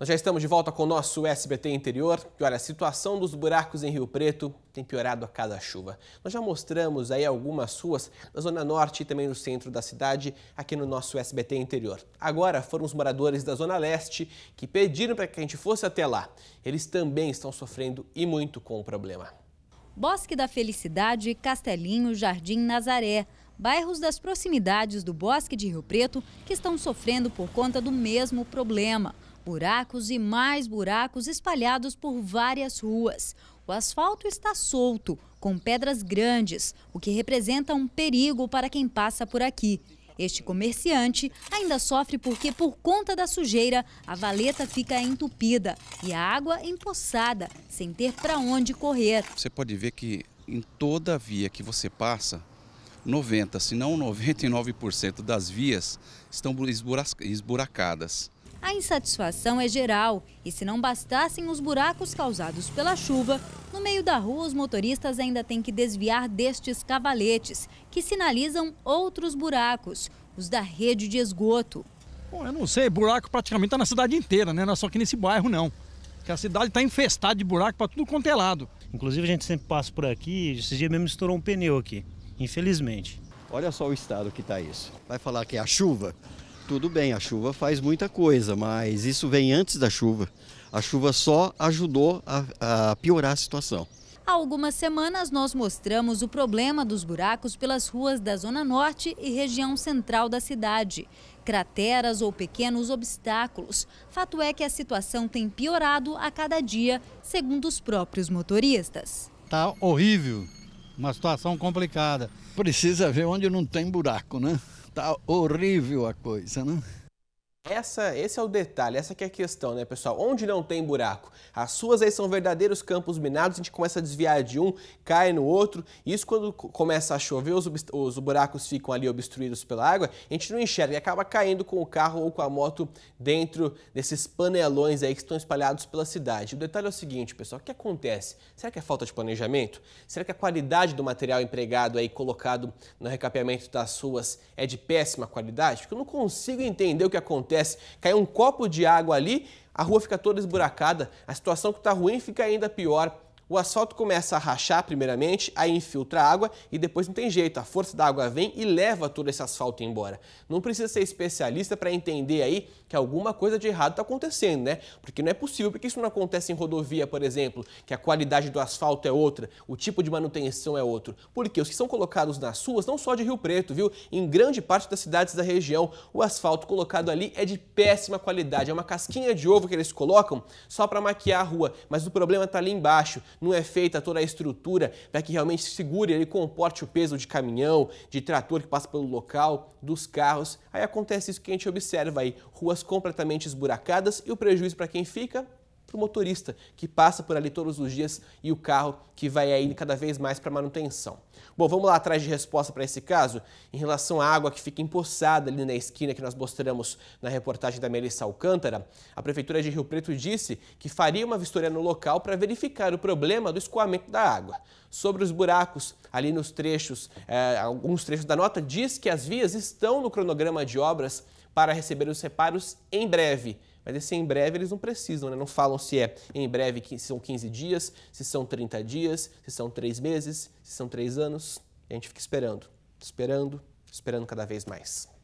Nós já estamos de volta com o nosso SBT interior. E olha, a situação dos buracos em Rio Preto tem piorado a cada chuva. Nós já mostramos aí algumas ruas na Zona Norte e também no centro da cidade aqui no nosso SBT interior. Agora foram os moradores da Zona Leste que pediram para que a gente fosse até lá. Eles também estão sofrendo e muito com o problema. Bosque da Felicidade, Castelinho, Jardim Nazaré bairros das proximidades do Bosque de Rio Preto que estão sofrendo por conta do mesmo problema. Buracos e mais buracos espalhados por várias ruas. O asfalto está solto, com pedras grandes, o que representa um perigo para quem passa por aqui. Este comerciante ainda sofre porque, por conta da sujeira, a valeta fica entupida e a água empoçada, sem ter para onde correr. Você pode ver que em toda via que você passa, 90, se não 99% das vias estão esburacadas. A insatisfação é geral e, se não bastassem os buracos causados pela chuva, no meio da rua os motoristas ainda têm que desviar destes cavaletes, que sinalizam outros buracos, os da rede de esgoto. Bom, eu não sei, buraco praticamente está na cidade inteira, né? não é só aqui nesse bairro não. Porque a cidade está infestada de buraco para tudo quanto é lado. Inclusive a gente sempre passa por aqui, esse dia mesmo estourou um pneu aqui, infelizmente. Olha só o estado que está isso. Vai falar que é a chuva? Tudo bem, a chuva faz muita coisa, mas isso vem antes da chuva. A chuva só ajudou a, a piorar a situação. Há algumas semanas nós mostramos o problema dos buracos pelas ruas da Zona Norte e região central da cidade. Crateras ou pequenos obstáculos. Fato é que a situação tem piorado a cada dia, segundo os próprios motoristas. Tá horrível, uma situação complicada. Precisa ver onde não tem buraco, né? Tá horrível a coisa, né? Essa, esse é o detalhe, essa que é a questão, né, pessoal? Onde não tem buraco? As suas aí são verdadeiros campos minados, a gente começa a desviar de um, cai no outro. Isso quando começa a chover, os, os buracos ficam ali obstruídos pela água, a gente não enxerga e acaba caindo com o carro ou com a moto dentro desses panelões aí que estão espalhados pela cidade. O detalhe é o seguinte, pessoal, o que acontece? Será que é falta de planejamento? Será que a qualidade do material empregado aí colocado no recapeamento das ruas é de péssima qualidade? Porque eu não consigo entender o que acontece acontece? um copo de água ali, a rua fica toda esburacada, a situação que está ruim fica ainda pior o asfalto começa a rachar primeiramente, aí infiltra a água e depois não tem jeito, a força da água vem e leva todo esse asfalto embora. Não precisa ser especialista para entender aí que alguma coisa de errado está acontecendo, né? Porque não é possível, porque isso não acontece em rodovia, por exemplo, que a qualidade do asfalto é outra, o tipo de manutenção é outro. Porque os que são colocados nas ruas, não só de Rio Preto, viu? Em grande parte das cidades da região, o asfalto colocado ali é de péssima qualidade, é uma casquinha de ovo que eles colocam só para maquiar a rua, mas o problema está ali embaixo não é feita toda a estrutura para que realmente segure e comporte o peso de caminhão, de trator que passa pelo local, dos carros. Aí acontece isso que a gente observa aí, ruas completamente esburacadas e o prejuízo para quem fica para o motorista que passa por ali todos os dias e o carro que vai aí cada vez mais para manutenção. Bom, vamos lá atrás de resposta para esse caso em relação à água que fica empoçada ali na esquina que nós mostramos na reportagem da Melissa Alcântara. A prefeitura de Rio Preto disse que faria uma vistoria no local para verificar o problema do escoamento da água. Sobre os buracos ali nos trechos, é, alguns trechos da nota diz que as vias estão no cronograma de obras para receber os reparos em breve. Mas esse em breve eles não precisam, né? não falam se é em breve, se são 15 dias, se são 30 dias, se são 3 meses, se são 3 anos. E a gente fica esperando, esperando, esperando cada vez mais.